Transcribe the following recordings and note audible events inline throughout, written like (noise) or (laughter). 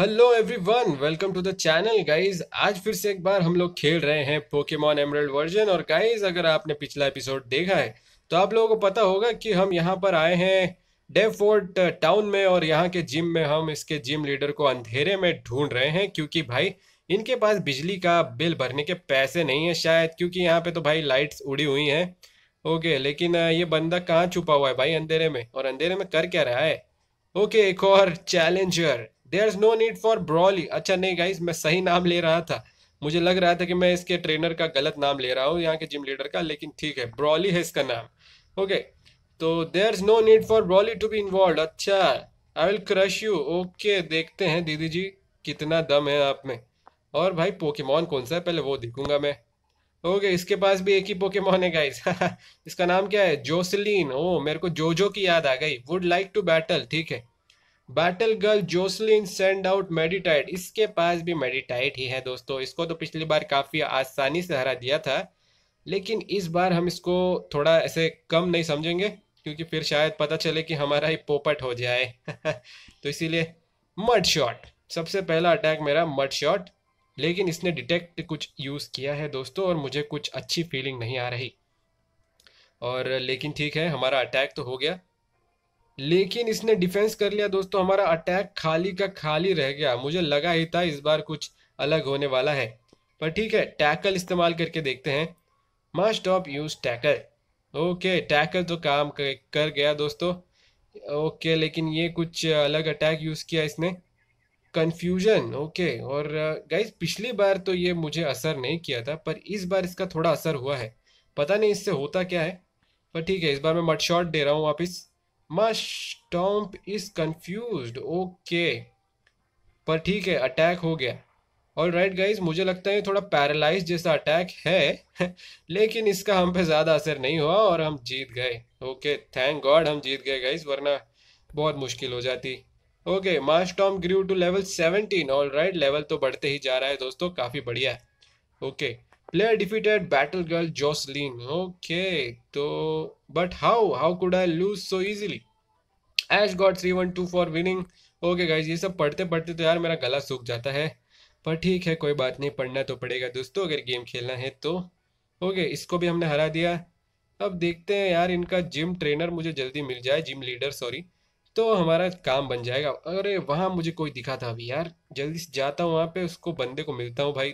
Hello everyone welcome to the channel guys आज फिर से एक बार हम लोग खेल रहे हैं पोकेमॉन एमरल्ड वर्जन और गाइस अगर आपने पिछला एपिसोड देखा है तो आप लोगों को पता होगा कि हम यहाँ पर आए हैं डेफोर्ट टाउन uh, में और यहाँ के जिम में हम इसके जिम लीडर को अंधेरे में ढूंढ रहे हैं क्योंकि भाई इनके पास बिजली का बिल भरने के पैसे नहीं है शायद क्योंकि यहाँ पे तो भाई लाइट्स उड़ी हुई हैं ओके लेकिन uh, ये बंदा कहाँ छुपा हुआ है भाई अंधेरे में और अंधेरे में कर क्या रहा है ओके एक और challenger there is no need for Brawly अच्छा नहीं गाइज मैं सही नाम ले रहा था मुझे लग रहा था कि मैं इसके ट्रेनर का गलत नाम ले रहा हूँ यहाँ के जिम लीडर का लेकिन ठीक है ब्रॉली है इसका नाम ओके तो there is no need for Brawly to be involve अच्छा I will crush you okay देखते हैं दीदी जी कितना दम है आप में और भाई पोकेमॉन कौन सा है पहले वो देखूंगा मैं ओके okay, इसके पास भी एक ही पोकेमॉन है गाइस (laughs) इसका नाम क्या है जोसलीन ओ oh, मेरे को जोजो की याद आ गई वुड लाइक टू बैटल ठीक है battle girl Jocelyn send out Meditite इसके पास भी मेडिटाइट ही है दोस्तों इसको तो पिछली बार काफ़ी आसानी से हरा दिया था लेकिन इस बार हम इसको थोड़ा ऐसे कम नहीं समझेंगे क्योंकि फिर शायद पता चले कि हमारा ही पोपट हो जाए (laughs) तो इसीलिए मड शॉट सबसे पहला अटैक मेरा मड शॉट लेकिन इसने डिटेक्ट कुछ यूज़ किया है दोस्तों और मुझे कुछ अच्छी फीलिंग नहीं आ रही और लेकिन ठीक है हमारा अटैक तो हो गया लेकिन इसने डिफेंस कर लिया दोस्तों हमारा अटैक खाली का खाली रह गया मुझे लगा ही था इस बार कुछ अलग होने वाला है पर ठीक है टैकल इस्तेमाल करके देखते हैं Marshtomp use tackle okay tackle तो काम कर गया दोस्तों ओके लेकिन ये कुछ अलग अटैक यूज़ किया इसने कन्फ्यूजन ओके और गाइज पिछली बार तो ये मुझे असर नहीं किया था पर इस बार इसका थोड़ा असर हुआ है पता नहीं इससे होता क्या है पर ठीक है इस बार मैं मट शॉट दे रहा हूँ वापिस मस्टॉम्प इज कंफ्यूज ओके पर ठीक है अटैक हो गया और राइट गाइज मुझे लगता है थोड़ा पैरालाइज जैसा अटैक है (laughs) लेकिन इसका हम पे ज़्यादा असर नहीं हुआ और हम जीत गए ओके थैंक गॉड हम जीत गए गाइज वरना बहुत मुश्किल हो जाती okay Tom grew to level seventeen all right level तो बढ़ते ही जा रहा है दोस्तों काफ़ी बढ़िया है okay okay. Player defeated Battle Girl Jocelyn. Okay, so but how? How could I lose so easily? Ash got three one two for winning okay guys ये सब पढ़ते पढ़ते तो यार मेरा गला सूख जाता है पर ठीक है कोई बात नहीं पढ़ना तो पड़ेगा दोस्तों अगर गेम खेलना है तो ओके इसको भी हमने हरा दिया अब देखते हैं यार इनका जिम ट्रेनर मुझे जल्दी मिल जाए जिम लीडर सॉरी तो हमारा काम बन जाएगा अरे वहाँ मुझे कोई दिखा था अभी यार जल्दी से जाता हूँ वहाँ पे उसको बंदे को मिलता हूँ भाई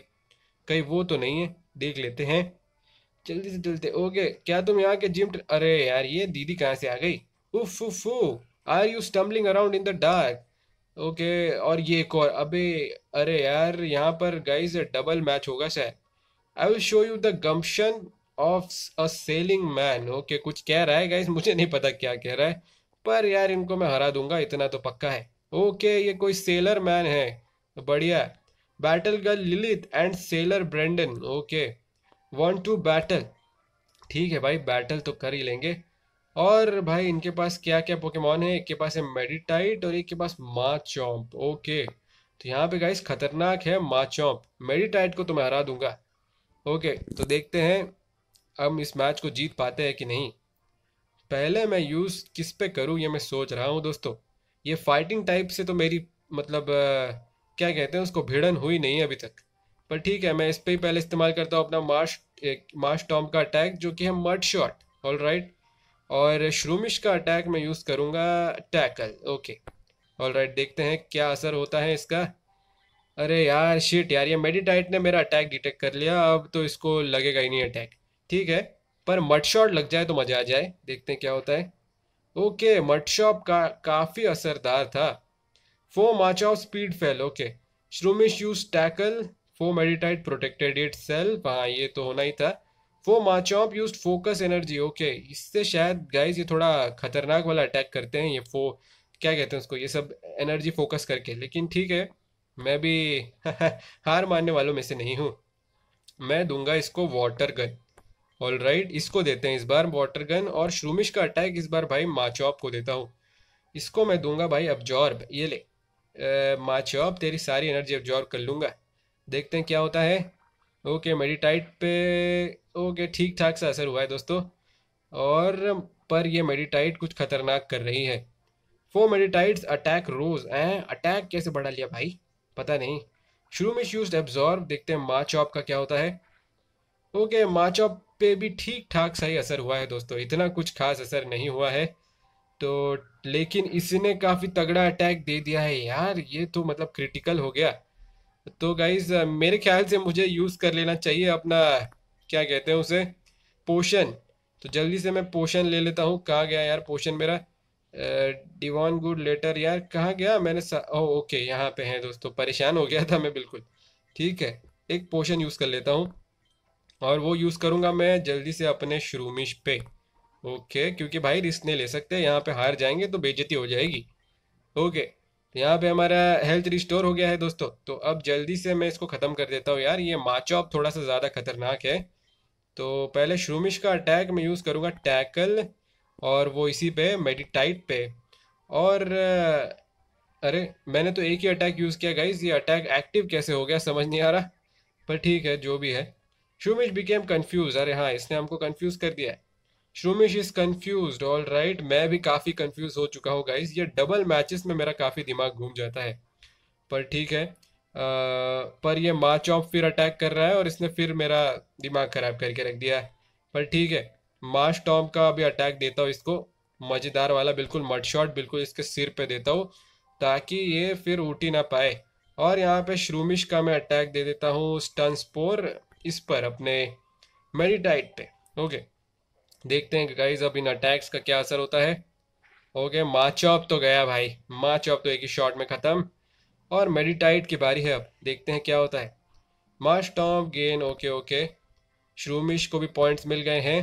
कहीं वो तो नहीं है देख लेते हैं जल्दी से चलते ओके क्या तुम यहाँ के जिम अरे यार ये दीदी कहाँ से आ गई उफ उफ are you stumbling around in the dark okay और ये एक और अबे अरे यार यहाँ पर गाइज डबल मैच होगा शायद I will show you the gumption of a sailing man okay कुछ कह रहा है गाइज मुझे नहीं पता क्या कह रहा है पर यार इनको मैं हरा दूंगा इतना तो पक्का है ओके ये कोई सेलर मैन है बढ़िया battle girl Lilith and sailor Brendan okay one two battle ठीक है भाई बैटल तो कर ही लेंगे और भाई इनके पास क्या क्या पोकेमॉन है एक के पास है मेडिटाइट और एक के पास माचॉम्प ओके तो यहाँ पे गाइस खतरनाक है माचॉम्प मेडिटाइट को तो मैं हरा दूंगा ओके तो देखते हैं हम इस मैच को जीत पाते हैं कि नहीं पहले मैं यूज़ किस पे करूँ ये मैं सोच रहा हूँ दोस्तों ये फाइटिंग टाइप से तो मेरी मतलब आ, क्या कहते हैं उसको भिड़न हुई नहीं अभी तक पर ठीक है मैं इस पर ही पहले इस्तेमाल करता हूँ अपना मार्श मार्श टॉम का अटैक जो कि है मर्ड शॉट ऑल राइट और श्रूमिश का अटैक मैं यूज़ करूँगा टैकल ओके ऑल राइट देखते हैं क्या असर होता है इसका अरे यार शिट यार ये मेडिटाइट ने मेरा अटैक डिटेक्ट कर लिया अब तो इसको लगेगा ही नहीं अटैक ठीक है पर मट शॉट लग जाए तो मज़ा आ जाए देखते हैं क्या होता है ओके मट शॉप का काफ़ी असरदार था Marshtomp speed fell okay Shroomish use tackle foe Meditite protected it itself. हाँ ये तो होना ही था. Four march use focus energy okay इससे शायद गाइज ये थोड़ा खतरनाक वाला अटैक करते हैं ये फो क्या कहते हैं उसको ये सब एनर्जी फोकस करके लेकिन ठीक है मैं भी (laughs) हार मानने वालों में से नहीं हूँ मैं दूंगा इसको वाटर गन ऑल राइट इसको देते हैं इस बार वाटर गन और श्रूमिश का अटैक इस बार भाई माचॉप को देता हूँ इसको मैं दूंगा भाई अब्जॉर्ब ये ले माचअप तेरी सारी एनर्जी एब्जॉर्ब कर लूँगा देखते हैं क्या होता है ओके मेडिटाइट पे ओके ठीक ठाक सा असर हुआ है दोस्तों और पर यह मेडिटाइट कुछ खतरनाक कर रही है फो मेडिटाइट्स अटैक रोज हैं अटैक कैसे बढ़ा लिया भाई पता नहीं शुरू में शूज एब्जॉर्ब देखते हैं माचॉप का क्या होता है ओके माचॉप पे भी ठीक ठाक सही असर हुआ है दोस्तों इतना कुछ खास असर नहीं हुआ है तो लेकिन इसने काफ़ी तगड़ा अटैक दे दिया है यार ये तो मतलब क्रिटिकल हो गया तो गाइज मेरे ख्याल से मुझे यूज़ कर लेना चाहिए अपना क्या कहते हैं उसे पोशन तो जल्दी से मैं पोशन ले लेता हूँ कहाँ गया यार पोशन मेरा डिवॉन गुड लेटर यार कहाँ गया मैंने ओ ओके यहाँ पे है दोस्तों परेशान हो गया था मैं बिल्कुल ठीक है एक पोशन यूज़ कर लेता हूँ और वो यूज़ करूँगा मैं जल्दी से अपने श्रूमिश पे ओके क्योंकि भाई रिस्क नहीं ले सकते यहाँ पे हार जाएंगे तो बेजती हो जाएगी ओके तो यहाँ पे हमारा हेल्थ रिस्टोर हो गया है दोस्तों तो अब जल्दी से मैं इसको ख़त्म कर देता हूँ यार ये माचॉप थोड़ा सा ज़्यादा खतरनाक है तो पहले श्रूमिश का अटैक मैं यूज़ करूँगा टैकल और वो इसी पे मेडिटाइट पे और अरे मैंने तो एक ही अटैक यूज़ किया गाइज ये अटैक एक्टिव कैसे हो गया समझ नहीं आ रहा पर ठीक है जो भी है श्रूमिश बिकेम कन्फ्यूज़ अरे हाँ इसने हमको कन्फ्यूज़ कर दिया है Shroomish is confuse all right मैं भी काफ़ी कंफ्यूज हो चुका हूँ गाइज ये डबल मैचेस में मेरा काफ़ी दिमाग घूम जाता है पर ठीक है आ, पर ये माच ऑफ फिर अटैक कर रहा है और इसने फिर मेरा दिमाग ख़राब करके रख दिया है पर ठीक है माश टॉम का भी अटैक देता हूँ इसको मज़ेदार वाला बिल्कुल मट शॉट बिल्कुल इसके सिर पे देता हूँ ताकि ये फिर उठी ना पाए और यहाँ पे श्रूमिश का मैं अटैक दे देता हूँ स्टन स्पोर इस पर अपने मेडिटाइट पे ओके देखते हैं गाइज अब इन अटैक्स का क्या असर होता है ओके माचॉप तो गया भाई माचॉप तो एक ही शॉट में ख़त्म और मेडिटाइट की बारी है अब देखते हैं क्या होता है Marshtomp gain okay okay Shroomish को भी पॉइंट्स मिल गए हैं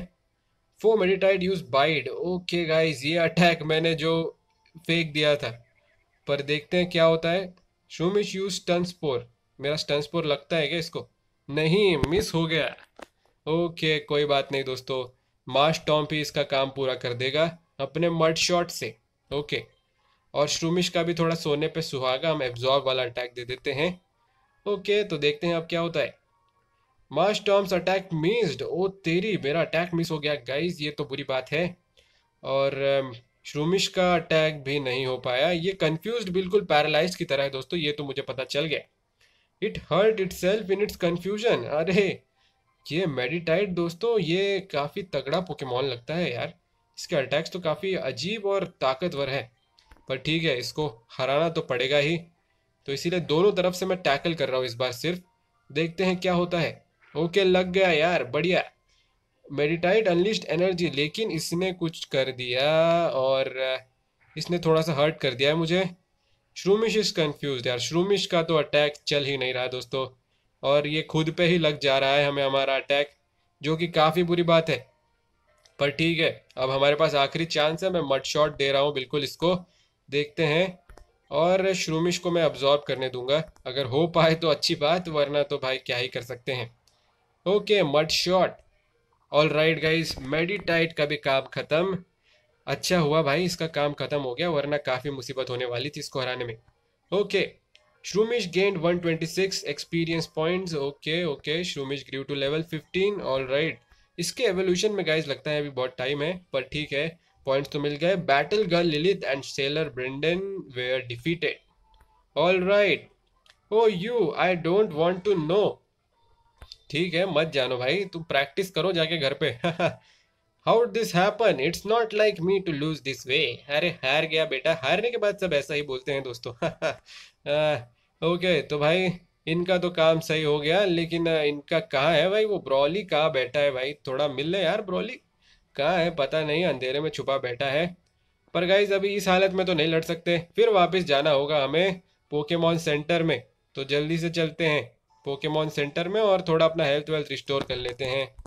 foe Meditite use bide okay guys ये अटैक मैंने जो फेंक दिया था पर देखते हैं क्या होता है श्रूमिश यूज टन स्पोर मेरा स्टन स्पोर लगता है क्या इसको नहीं मिस हो गया ओके कोई बात नहीं दोस्तों मार्श टॉम पे इसका काम पूरा कर देगा अपने मर्ड शॉट से ओके और श्रूमिश का भी थोड़ा सोने पे सुहागा हम एब्जॉर्ब वाला अटैक दे देते हैं ओके तो देखते हैं अब क्या होता है मार्श टॉम्स अटैक मिस्ड ओ तेरी मेरा अटैक मिस हो गया गाइज ये तो बुरी बात है और श्रूमिश का अटैक भी नहीं हो पाया ये कन्फ्यूज बिल्कुल पैरालाइज की तरह है दोस्तों ये तो मुझे पता चल गया it hurt itself in its confusion अरे ये मेडिटाइट दोस्तों ये काफ़ी तगड़ा पोकेमॉन लगता है यार इसके अटैक्स तो काफ़ी अजीब और ताकतवर है पर ठीक है इसको हराना तो पड़ेगा ही तो इसीलिए दोनों तरफ से मैं टैकल कर रहा हूँ इस बार सिर्फ देखते हैं क्या होता है ओके लग गया यार बढ़िया मेडिटाइट अनलिस्ट एनर्जी लेकिन इसने कुछ कर दिया और इसने थोड़ा सा हर्ट कर दिया है मुझे श्रूमिश इज़ कन्फ्यूज यार श्रूमिश का तो अटैक चल ही नहीं रहा दोस्तों और ये खुद पे ही लग जा रहा है हमें हमारा अटैक जो कि काफ़ी बुरी बात है पर ठीक है अब हमारे पास आखिरी चांस है मैं मट शॉट दे रहा हूँ बिल्कुल इसको देखते हैं और श्रूमिश को मैं अब्जॉर्ब करने दूंगा अगर हो पाए तो अच्छी बात वरना तो भाई क्या ही कर सकते हैं okay mud shot all right guys Meditite का भी काम ख़त्म अच्छा हुआ भाई इसका काम ख़त्म हो गया वरना काफ़ी मुसीबत होने वाली थी इसको हराने में okay Shroomish gained 126 experience points. Okay, okay. Shroomish grew to level 15. All right. इसके एवोल्यूशन में गाइज लगता है अभी बहुत टाइम है पर ठीक है पॉइंट्स तो मिल गए battle girl Lilith and sailor Brendan were defeated all right oh you I don't want to know ठीक है मत जानो भाई तुम प्रैक्टिस करो जाके घर पे how this happen it's not like me to lose this way अरे हार गया बेटा हारने के बाद सब ऐसा ही बोलते हैं दोस्तों (laughs) ओके तो भाई इनका तो काम सही हो गया लेकिन इनका कहाँ है भाई वो ब्रॉली कहाँ बैठा है भाई थोड़ा मिल ले यार ब्रॉली कहाँ है पता नहीं अंधेरे में छुपा बैठा है पर गाइज अभी इस हालत में तो नहीं लड़ सकते फिर वापस जाना होगा हमें पोकेमॉन सेंटर में तो जल्दी से चलते हैं पोकेमॉन सेंटर में और थोड़ा अपना हेल्थ वेल्थ रिस्टोर कर लेते हैं